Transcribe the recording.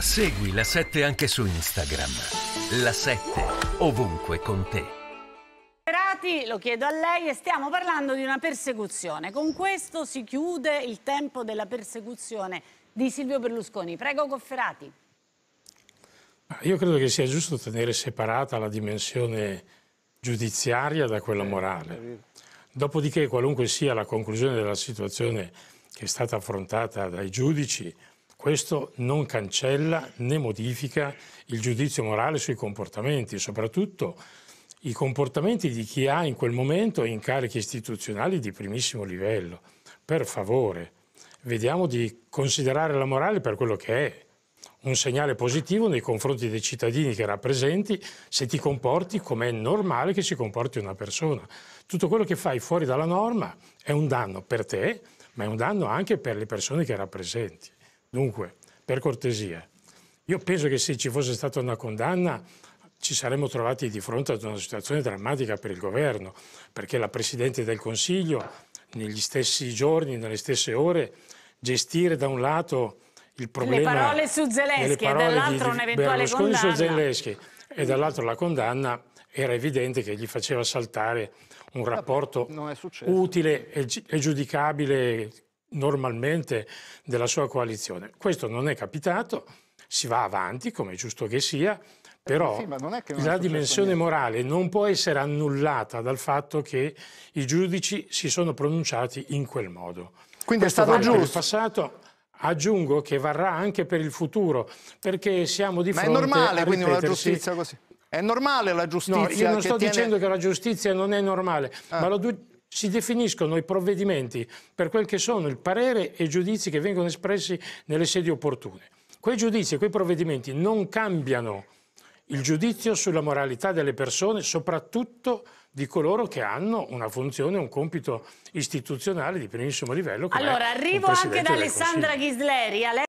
Segui la 7 anche su Instagram. La 7 ovunque con te. Lo chiedo a lei e stiamo parlando di una persecuzione. Con questo si chiude il tempo della persecuzione di Silvio Berlusconi. Prego Cofferati. Io credo che sia giusto tenere separata la dimensione giudiziaria da quella eh, morale. Dopodiché, qualunque sia la conclusione della situazione che è stata affrontata dai giudici, questo non cancella né modifica il giudizio morale sui comportamenti, soprattutto i comportamenti di chi ha in quel momento incarichi istituzionali di primissimo livello. Per favore, vediamo di considerare la morale per quello che è, un segnale positivo nei confronti dei cittadini che rappresenti se ti comporti come è normale che si comporti una persona. Tutto quello che fai fuori dalla norma è un danno per te, ma è un danno anche per le persone che rappresenti. Dunque, per cortesia, io penso che se ci fosse stata una condanna ci saremmo trovati di fronte ad una situazione drammatica per il governo, perché la Presidente del Consiglio negli stessi giorni, nelle stesse ore, gestire da un lato il problema... Le parole su Zelensky e dall'altro un'eventuale condanna. su Zelensky e dall'altro la condanna, era evidente che gli faceva saltare un rapporto utile e giudicabile normalmente della sua coalizione. Questo non è capitato, si va avanti come è giusto che sia, però eh sì, la dimensione niente. morale non può essere annullata dal fatto che i giudici si sono pronunciati in quel modo. Quindi Questo è stato giusto. il passato, aggiungo che varrà anche per il futuro, perché siamo di Ma fronte a è normale quindi una giustizia così? È normale la giustizia? No, io non sto tiene... dicendo che la giustizia non è normale, ah. ma lo, si definiscono i provvedimenti per quel che sono il parere e i giudizi che vengono espressi nelle sedi opportune. Quei giudizi e quei provvedimenti non cambiano il giudizio sulla moralità delle persone, soprattutto di coloro che hanno una funzione, un compito istituzionale di primissimo livello. Allora, arrivo anche da Alessandra Ghisleri.